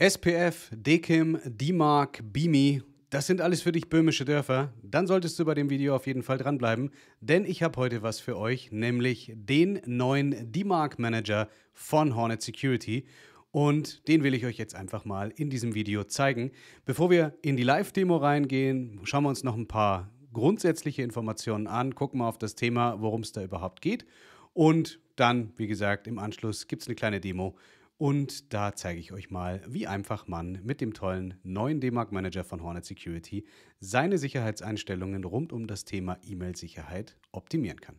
SPF, DKIM, DMARC, BIMI, das sind alles für dich böhmische Dörfer. Dann solltest du bei dem Video auf jeden Fall dranbleiben, denn ich habe heute was für euch, nämlich den neuen DMARC Manager von Hornet Security. Und den will ich euch jetzt einfach mal in diesem Video zeigen. Bevor wir in die Live-Demo reingehen, schauen wir uns noch ein paar grundsätzliche Informationen an, gucken mal auf das Thema, worum es da überhaupt geht. Und dann, wie gesagt, im Anschluss gibt es eine kleine Demo und da zeige ich euch mal, wie einfach man mit dem tollen neuen DMARC Manager von Hornet Security seine Sicherheitseinstellungen rund um das Thema E-Mail-Sicherheit optimieren kann.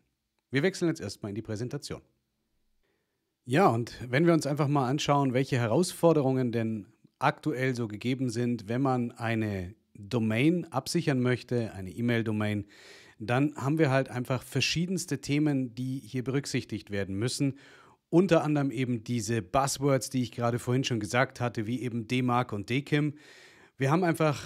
Wir wechseln jetzt erstmal in die Präsentation. Ja, und wenn wir uns einfach mal anschauen, welche Herausforderungen denn aktuell so gegeben sind, wenn man eine Domain absichern möchte, eine E-Mail-Domain, dann haben wir halt einfach verschiedenste Themen, die hier berücksichtigt werden müssen. Unter anderem eben diese Buzzwords, die ich gerade vorhin schon gesagt hatte, wie eben D-Mark und DKIM. Wir haben einfach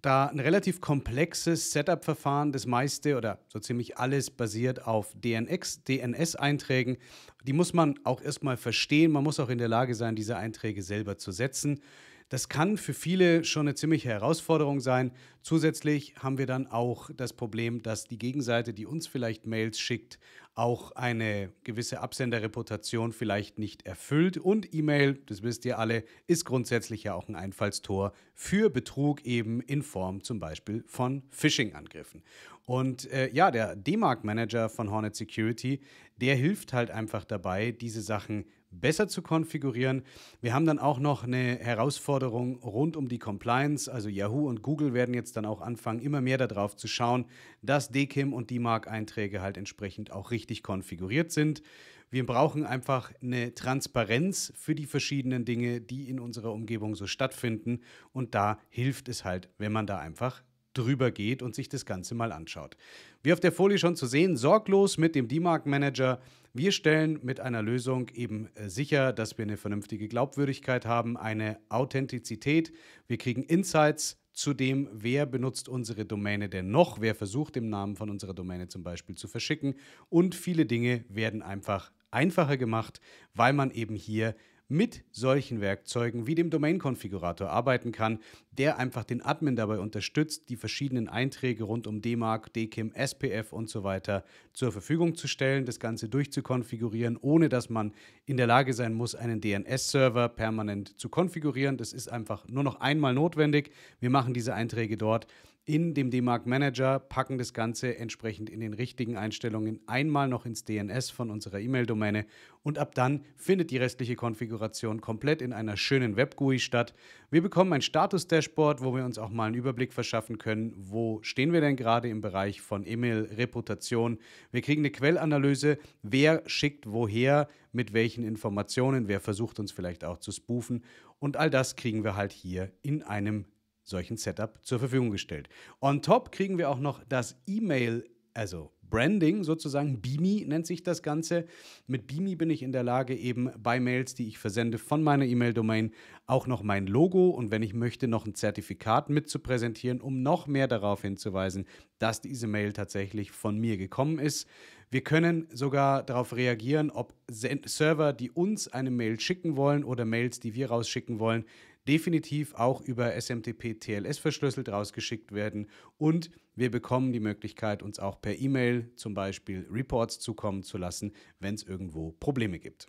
da ein relativ komplexes Setup-Verfahren. Das meiste oder so ziemlich alles basiert auf DNS-Einträgen. Die muss man auch erstmal verstehen. Man muss auch in der Lage sein, diese Einträge selber zu setzen. Das kann für viele schon eine ziemliche Herausforderung sein. Zusätzlich haben wir dann auch das Problem, dass die Gegenseite, die uns vielleicht Mails schickt, auch eine gewisse Absenderreputation vielleicht nicht erfüllt. Und E-Mail, das wisst ihr alle, ist grundsätzlich ja auch ein Einfallstor für Betrug eben in Form zum Beispiel von Phishing-Angriffen. Und äh, ja, der D-Mark-Manager von Hornet Security, der hilft halt einfach dabei, diese Sachen besser zu konfigurieren. Wir haben dann auch noch eine Herausforderung rund um die Compliance. Also Yahoo und Google werden jetzt dann auch anfangen, immer mehr darauf zu schauen, dass DKIM und DMARC-Einträge halt entsprechend auch richtig konfiguriert sind. Wir brauchen einfach eine Transparenz für die verschiedenen Dinge, die in unserer Umgebung so stattfinden. Und da hilft es halt, wenn man da einfach drüber geht und sich das Ganze mal anschaut. Wie auf der Folie schon zu sehen, sorglos mit dem D-Mark Manager. Wir stellen mit einer Lösung eben äh, sicher, dass wir eine vernünftige Glaubwürdigkeit haben, eine Authentizität. Wir kriegen Insights zu dem, wer benutzt unsere Domäne denn noch, wer versucht im Namen von unserer Domäne zum Beispiel zu verschicken. Und viele Dinge werden einfach einfacher gemacht, weil man eben hier mit solchen Werkzeugen wie dem Domain-Konfigurator arbeiten kann, der einfach den Admin dabei unterstützt, die verschiedenen Einträge rund um DMARC, DKIM, SPF und so weiter zur Verfügung zu stellen, das Ganze durchzukonfigurieren, ohne dass man in der Lage sein muss, einen DNS-Server permanent zu konfigurieren. Das ist einfach nur noch einmal notwendig. Wir machen diese Einträge dort in dem DMARC Manager, packen das Ganze entsprechend in den richtigen Einstellungen einmal noch ins DNS von unserer E-Mail-Domäne und ab dann findet die restliche Konfiguration komplett in einer schönen Web-GUI statt. Wir bekommen ein Status-Dashboard, wo wir uns auch mal einen Überblick verschaffen können, wo stehen wir denn gerade im Bereich von E-Mail, Reputation. Wir kriegen eine Quellanalyse, wer schickt woher, mit welchen Informationen, wer versucht uns vielleicht auch zu spoofen und all das kriegen wir halt hier in einem solchen Setup zur Verfügung gestellt. On top kriegen wir auch noch das E-Mail, also Branding sozusagen. Beamy nennt sich das Ganze. Mit Beamy bin ich in der Lage, eben bei Mails, die ich versende von meiner E-Mail-Domain, auch noch mein Logo und wenn ich möchte, noch ein Zertifikat mit zu präsentieren, um noch mehr darauf hinzuweisen, dass diese Mail tatsächlich von mir gekommen ist. Wir können sogar darauf reagieren, ob Server, die uns eine Mail schicken wollen oder Mails, die wir rausschicken wollen, definitiv auch über SMTP TLS verschlüsselt rausgeschickt werden und wir bekommen die Möglichkeit, uns auch per E-Mail zum Beispiel Reports zukommen zu lassen, wenn es irgendwo Probleme gibt.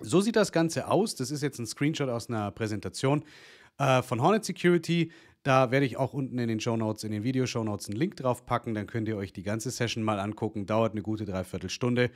So sieht das Ganze aus. Das ist jetzt ein Screenshot aus einer Präsentation äh, von Hornet Security. Da werde ich auch unten in den Shownotes, in den Videoshownotes einen Link drauf packen. Dann könnt ihr euch die ganze Session mal angucken. Dauert eine gute Dreiviertelstunde.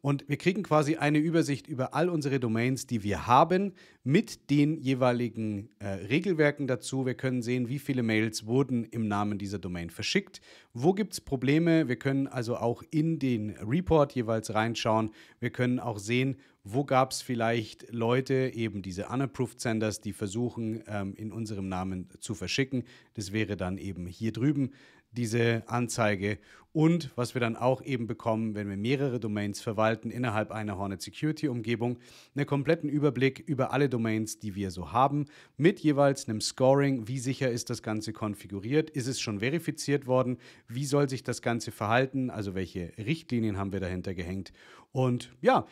Und wir kriegen quasi eine Übersicht über all unsere Domains, die wir haben, mit den jeweiligen äh, Regelwerken dazu. Wir können sehen, wie viele Mails wurden im Namen dieser Domain verschickt. Wo gibt es Probleme? Wir können also auch in den Report jeweils reinschauen. Wir können auch sehen, wo gab es vielleicht Leute, eben diese unapproved Senders, die versuchen, ähm, in unserem Namen zu verschicken? Das wäre dann eben hier drüben diese Anzeige. Und was wir dann auch eben bekommen, wenn wir mehrere Domains verwalten innerhalb einer Hornet Security Umgebung, einen kompletten Überblick über alle Domains, die wir so haben, mit jeweils einem Scoring, wie sicher ist das Ganze konfiguriert, ist es schon verifiziert worden, wie soll sich das Ganze verhalten, also welche Richtlinien haben wir dahinter gehängt. Und ja,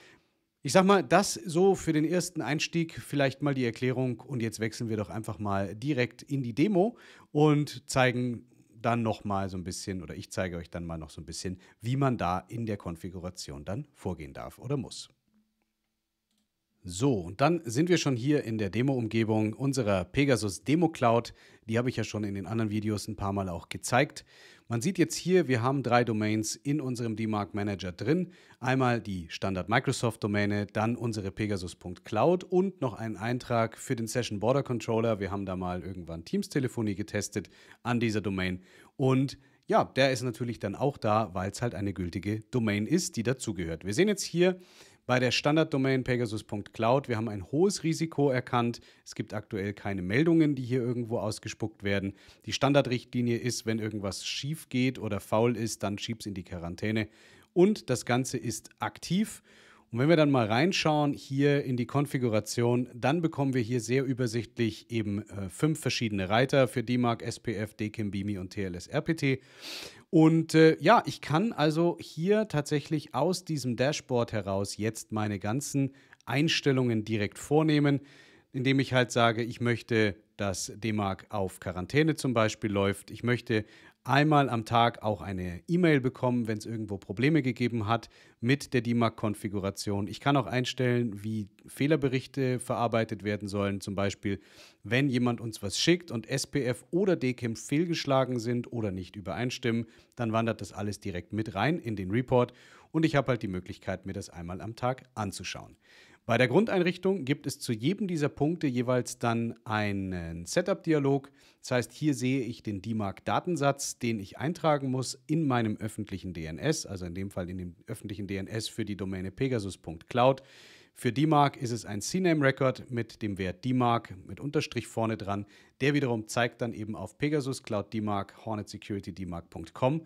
ich sag mal, das so für den ersten Einstieg vielleicht mal die Erklärung und jetzt wechseln wir doch einfach mal direkt in die Demo und zeigen dann noch mal so ein bisschen oder ich zeige euch dann mal noch so ein bisschen, wie man da in der Konfiguration dann vorgehen darf oder muss. So, und dann sind wir schon hier in der Demo-Umgebung unserer Pegasus Demo Cloud. Die habe ich ja schon in den anderen Videos ein paar Mal auch gezeigt. Man sieht jetzt hier, wir haben drei Domains in unserem DMARC Manager drin. Einmal die Standard Microsoft Domäne, dann unsere Pegasus.cloud und noch einen Eintrag für den Session Border Controller. Wir haben da mal irgendwann Teams Telefonie getestet an dieser Domain und ja, der ist natürlich dann auch da, weil es halt eine gültige Domain ist, die dazugehört. Wir sehen jetzt hier, bei der Standarddomain pegasus.cloud. Wir haben ein hohes Risiko erkannt. Es gibt aktuell keine Meldungen, die hier irgendwo ausgespuckt werden. Die Standardrichtlinie ist, wenn irgendwas schief geht oder faul ist, dann schieb's in die Quarantäne. Und das Ganze ist aktiv. Und wenn wir dann mal reinschauen hier in die Konfiguration, dann bekommen wir hier sehr übersichtlich eben äh, fünf verschiedene Reiter für DMARC, SPF, DKIM, BIMI und TLS RPT. Und äh, ja, ich kann also hier tatsächlich aus diesem Dashboard heraus jetzt meine ganzen Einstellungen direkt vornehmen, indem ich halt sage, ich möchte dass DMARC auf Quarantäne zum Beispiel läuft. Ich möchte einmal am Tag auch eine E-Mail bekommen, wenn es irgendwo Probleme gegeben hat mit der dmag konfiguration Ich kann auch einstellen, wie Fehlerberichte verarbeitet werden sollen. Zum Beispiel, wenn jemand uns was schickt und SPF oder DKIM e fehlgeschlagen sind oder nicht übereinstimmen, dann wandert das alles direkt mit rein in den Report und ich habe halt die Möglichkeit, mir das einmal am Tag anzuschauen. Bei der Grundeinrichtung gibt es zu jedem dieser Punkte jeweils dann einen Setup-Dialog. Das heißt, hier sehe ich den DMARC-Datensatz, den ich eintragen muss in meinem öffentlichen DNS, also in dem Fall in dem öffentlichen DNS für die Domäne pegasus.cloud. Für DMARC ist es ein CNAME-Record mit dem Wert DMARC mit Unterstrich vorne dran. Der wiederum zeigt dann eben auf Pegasus Cloud DMARC, Hornet Security DMARC.com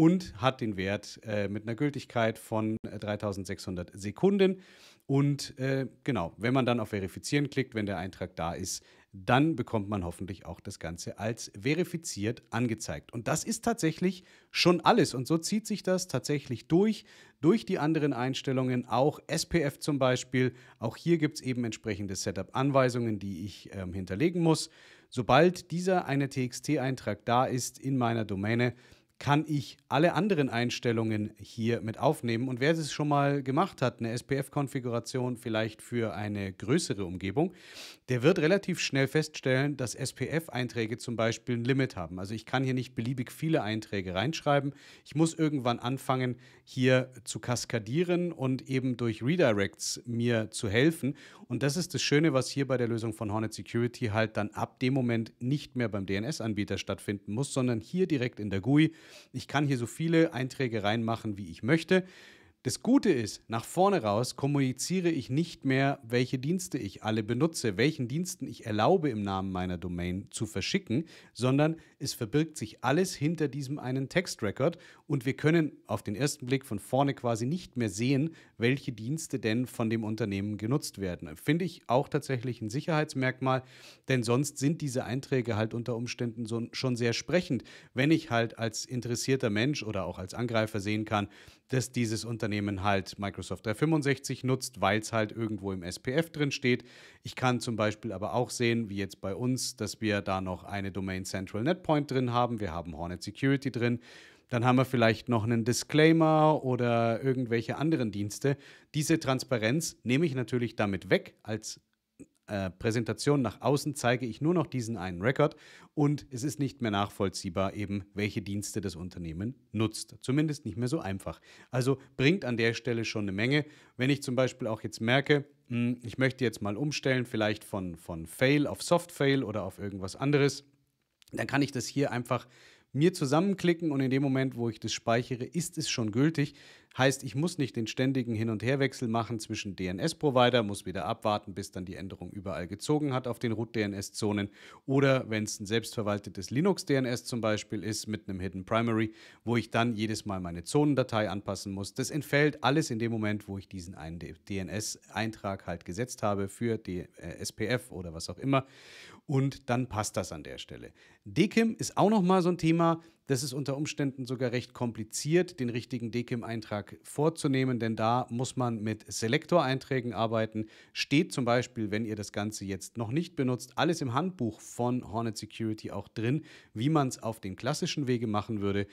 und hat den Wert äh, mit einer Gültigkeit von 3600 äh, Sekunden. Und äh, genau, wenn man dann auf Verifizieren klickt, wenn der Eintrag da ist, dann bekommt man hoffentlich auch das Ganze als verifiziert angezeigt. Und das ist tatsächlich schon alles. Und so zieht sich das tatsächlich durch, durch die anderen Einstellungen, auch SPF zum Beispiel. Auch hier gibt es eben entsprechende Setup-Anweisungen, die ich ähm, hinterlegen muss. Sobald dieser eine TXT-Eintrag da ist in meiner Domäne, kann ich alle anderen Einstellungen hier mit aufnehmen. Und wer es schon mal gemacht hat, eine SPF-Konfiguration vielleicht für eine größere Umgebung, der wird relativ schnell feststellen, dass SPF-Einträge zum Beispiel ein Limit haben. Also ich kann hier nicht beliebig viele Einträge reinschreiben. Ich muss irgendwann anfangen, hier zu kaskadieren und eben durch Redirects mir zu helfen. Und das ist das Schöne, was hier bei der Lösung von Hornet Security halt dann ab dem Moment nicht mehr beim DNS-Anbieter stattfinden muss, sondern hier direkt in der GUI ich kann hier so viele Einträge reinmachen, wie ich möchte. Das Gute ist, nach vorne raus kommuniziere ich nicht mehr, welche Dienste ich alle benutze, welchen Diensten ich erlaube, im Namen meiner Domain zu verschicken, sondern es verbirgt sich alles hinter diesem einen Textrecord und wir können auf den ersten Blick von vorne quasi nicht mehr sehen, welche Dienste denn von dem Unternehmen genutzt werden. Finde ich auch tatsächlich ein Sicherheitsmerkmal, denn sonst sind diese Einträge halt unter Umständen schon sehr sprechend, wenn ich halt als interessierter Mensch oder auch als Angreifer sehen kann, dass dieses Unternehmen halt Microsoft 365 nutzt, weil es halt irgendwo im SPF drin steht. Ich kann zum Beispiel aber auch sehen, wie jetzt bei uns, dass wir da noch eine Domain Central Netpoint drin haben. Wir haben Hornet Security drin. Dann haben wir vielleicht noch einen Disclaimer oder irgendwelche anderen Dienste. Diese Transparenz nehme ich natürlich damit weg als äh, Präsentation nach außen zeige ich nur noch diesen einen Rekord und es ist nicht mehr nachvollziehbar eben, welche Dienste das Unternehmen nutzt. Zumindest nicht mehr so einfach. Also bringt an der Stelle schon eine Menge. Wenn ich zum Beispiel auch jetzt merke, hm, ich möchte jetzt mal umstellen, vielleicht von, von Fail auf Soft Fail oder auf irgendwas anderes, dann kann ich das hier einfach mir zusammenklicken und in dem Moment, wo ich das speichere, ist es schon gültig. Heißt, ich muss nicht den ständigen Hin- und Herwechsel machen zwischen DNS-Provider, muss wieder abwarten, bis dann die Änderung überall gezogen hat auf den Root-DNS-Zonen. Oder wenn es ein selbstverwaltetes Linux-DNS zum Beispiel ist mit einem Hidden Primary, wo ich dann jedes Mal meine Zonendatei anpassen muss. Das entfällt alles in dem Moment, wo ich diesen einen DNS-Eintrag halt gesetzt habe für die äh, SPF oder was auch immer und dann passt das an der Stelle. DKIM ist auch nochmal so ein Thema. Das ist unter Umständen sogar recht kompliziert, den richtigen DKIM-Eintrag vorzunehmen, denn da muss man mit Selektoreinträgen arbeiten. Steht zum Beispiel, wenn ihr das Ganze jetzt noch nicht benutzt, alles im Handbuch von Hornet Security auch drin, wie man es auf den klassischen Wege machen würde.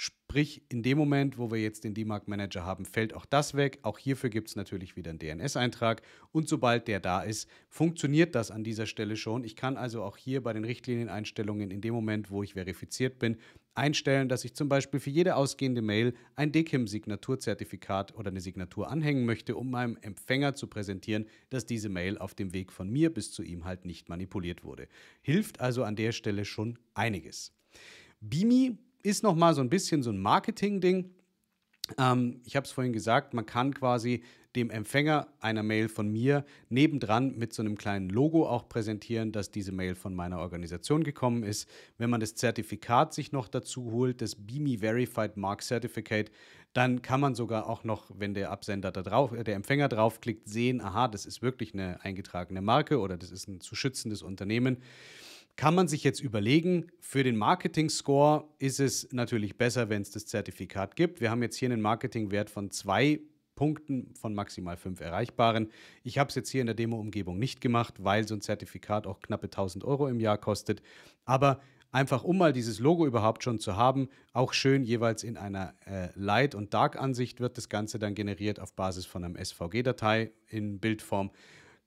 Sprich, in dem Moment, wo wir jetzt den DMARC-Manager haben, fällt auch das weg. Auch hierfür gibt es natürlich wieder einen DNS-Eintrag. Und sobald der da ist, funktioniert das an dieser Stelle schon. Ich kann also auch hier bei den Richtlinieneinstellungen in dem Moment, wo ich verifiziert bin, einstellen, dass ich zum Beispiel für jede ausgehende Mail ein DKIM-Signaturzertifikat oder eine Signatur anhängen möchte, um meinem Empfänger zu präsentieren, dass diese Mail auf dem Weg von mir bis zu ihm halt nicht manipuliert wurde. Hilft also an der Stelle schon einiges. BIMI ist nochmal so ein bisschen so ein Marketing-Ding. Ähm, ich habe es vorhin gesagt, man kann quasi dem Empfänger einer Mail von mir nebendran mit so einem kleinen Logo auch präsentieren, dass diese Mail von meiner Organisation gekommen ist. Wenn man das Zertifikat sich noch dazu holt, das BIMI Verified Mark Certificate, dann kann man sogar auch noch, wenn der Absender da drauf, äh, der Empfänger draufklickt, sehen, aha, das ist wirklich eine eingetragene Marke oder das ist ein zu schützendes Unternehmen kann man sich jetzt überlegen, für den Marketing-Score ist es natürlich besser, wenn es das Zertifikat gibt. Wir haben jetzt hier einen Marketingwert von zwei Punkten von maximal fünf erreichbaren. Ich habe es jetzt hier in der Demo-Umgebung nicht gemacht, weil so ein Zertifikat auch knappe 1000 Euro im Jahr kostet. Aber einfach um mal dieses Logo überhaupt schon zu haben, auch schön jeweils in einer äh, Light- und Dark-Ansicht wird das Ganze dann generiert auf Basis von einem SVG-Datei in Bildform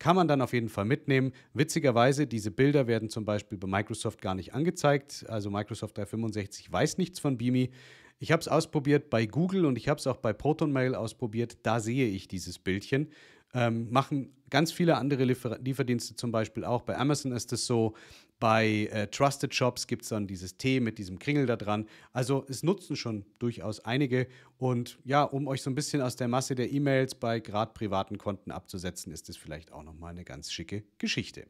kann man dann auf jeden Fall mitnehmen. Witzigerweise, diese Bilder werden zum Beispiel bei Microsoft gar nicht angezeigt. Also Microsoft 365 weiß nichts von Bimi. Ich habe es ausprobiert bei Google und ich habe es auch bei ProtonMail ausprobiert. Da sehe ich dieses Bildchen. Ähm, machen ganz viele andere Liefer Lieferdienste zum Beispiel auch. Bei Amazon ist es so. Bei äh, Trusted Shops gibt es dann dieses T mit diesem Kringel da dran. Also es nutzen schon durchaus einige. Und ja, um euch so ein bisschen aus der Masse der E-Mails bei gerade privaten Konten abzusetzen, ist es vielleicht auch nochmal eine ganz schicke Geschichte.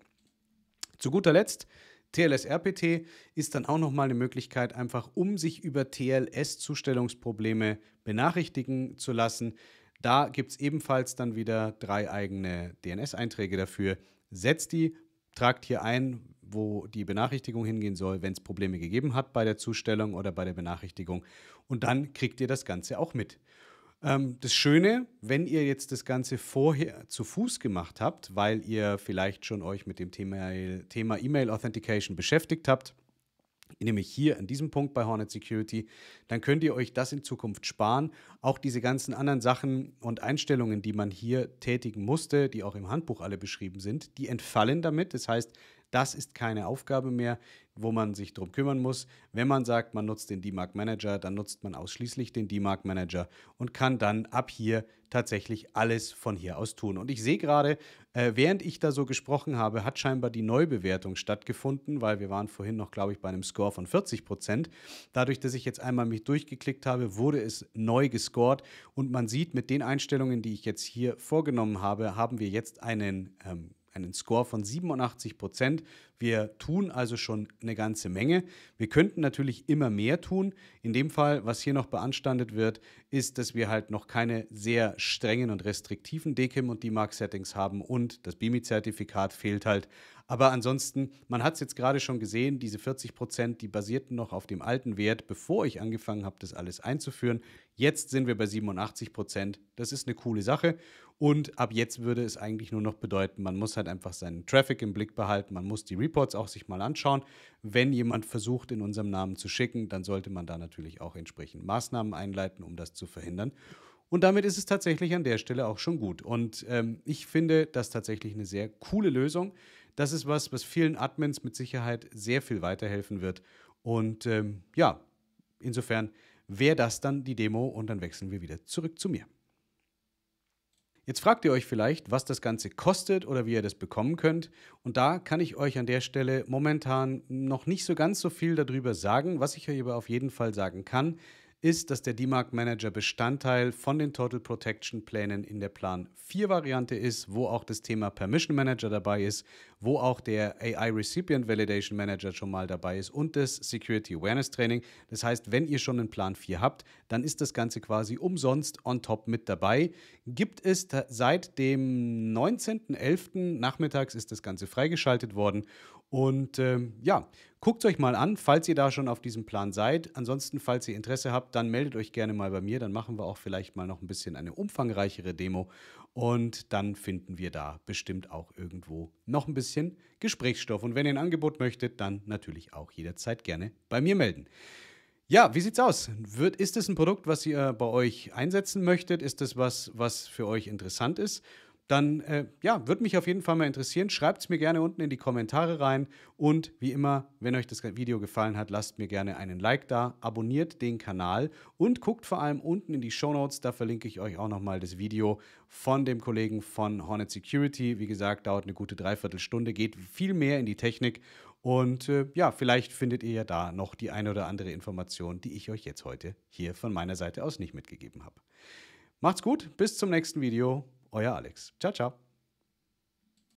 Zu guter Letzt TLS-RPT ist dann auch nochmal eine Möglichkeit, einfach um sich über TLS-Zustellungsprobleme benachrichtigen zu lassen. Da gibt es ebenfalls dann wieder drei eigene DNS-Einträge dafür. Setzt die, tragt hier ein, wo die Benachrichtigung hingehen soll, wenn es Probleme gegeben hat bei der Zustellung oder bei der Benachrichtigung. Und dann kriegt ihr das Ganze auch mit. Ähm, das Schöne, wenn ihr jetzt das Ganze vorher zu Fuß gemacht habt, weil ihr vielleicht schon euch mit dem Thema E-Mail Authentication beschäftigt habt, nämlich hier an diesem Punkt bei Hornet Security, dann könnt ihr euch das in Zukunft sparen. Auch diese ganzen anderen Sachen und Einstellungen, die man hier tätigen musste, die auch im Handbuch alle beschrieben sind, die entfallen damit. Das heißt, das ist keine Aufgabe mehr, wo man sich darum kümmern muss. Wenn man sagt, man nutzt den DMARC Manager, dann nutzt man ausschließlich den DMARC Manager und kann dann ab hier tatsächlich alles von hier aus tun. Und ich sehe gerade, äh, während ich da so gesprochen habe, hat scheinbar die Neubewertung stattgefunden, weil wir waren vorhin noch, glaube ich, bei einem Score von 40 Prozent. Dadurch, dass ich jetzt einmal mich durchgeklickt habe, wurde es neu gescored und man sieht, mit den Einstellungen, die ich jetzt hier vorgenommen habe, haben wir jetzt einen ähm, einen Score von 87 Prozent. Wir tun also schon eine ganze Menge. Wir könnten natürlich immer mehr tun. In dem Fall, was hier noch beanstandet wird, ist, dass wir halt noch keine sehr strengen und restriktiven DKIM und DMARC-Settings haben und das BIMI-Zertifikat fehlt halt. Aber ansonsten, man hat es jetzt gerade schon gesehen, diese 40 Prozent, die basierten noch auf dem alten Wert, bevor ich angefangen habe, das alles einzuführen. Jetzt sind wir bei 87 Prozent. Das ist eine coole Sache. Und ab jetzt würde es eigentlich nur noch bedeuten, man muss halt einfach seinen Traffic im Blick behalten, man muss die Reports auch sich mal anschauen. Wenn jemand versucht, in unserem Namen zu schicken, dann sollte man da natürlich auch entsprechend Maßnahmen einleiten, um das zu verhindern. Und damit ist es tatsächlich an der Stelle auch schon gut. Und ähm, ich finde das tatsächlich eine sehr coole Lösung. Das ist was, was vielen Admins mit Sicherheit sehr viel weiterhelfen wird. Und ähm, ja, insofern wäre das dann die Demo und dann wechseln wir wieder zurück zu mir. Jetzt fragt ihr euch vielleicht, was das Ganze kostet oder wie ihr das bekommen könnt. Und da kann ich euch an der Stelle momentan noch nicht so ganz so viel darüber sagen. Was ich euch aber auf jeden Fall sagen kann, ist, dass der DMARC Manager Bestandteil von den Total Protection Plänen in der Plan 4 Variante ist, wo auch das Thema Permission Manager dabei ist, wo auch der AI Recipient Validation Manager schon mal dabei ist und das Security Awareness Training. Das heißt, wenn ihr schon einen Plan 4 habt, dann ist das Ganze quasi umsonst on top mit dabei. Gibt es seit dem 19.11. nachmittags ist das Ganze freigeschaltet worden und ähm, ja, Guckt euch mal an, falls ihr da schon auf diesem Plan seid. Ansonsten, falls ihr Interesse habt, dann meldet euch gerne mal bei mir. Dann machen wir auch vielleicht mal noch ein bisschen eine umfangreichere Demo. Und dann finden wir da bestimmt auch irgendwo noch ein bisschen Gesprächsstoff. Und wenn ihr ein Angebot möchtet, dann natürlich auch jederzeit gerne bei mir melden. Ja, wie sieht's aus? Wird, ist es ein Produkt, was ihr bei euch einsetzen möchtet? Ist es was, was für euch interessant ist? dann äh, ja, würde mich auf jeden Fall mal interessieren. Schreibt es mir gerne unten in die Kommentare rein. Und wie immer, wenn euch das Video gefallen hat, lasst mir gerne einen Like da, abonniert den Kanal und guckt vor allem unten in die Show Notes. Da verlinke ich euch auch nochmal das Video von dem Kollegen von Hornet Security. Wie gesagt, dauert eine gute Dreiviertelstunde, geht viel mehr in die Technik. Und äh, ja, vielleicht findet ihr ja da noch die eine oder andere Information, die ich euch jetzt heute hier von meiner Seite aus nicht mitgegeben habe. Macht's gut, bis zum nächsten Video euer Alex. Ciao, ciao.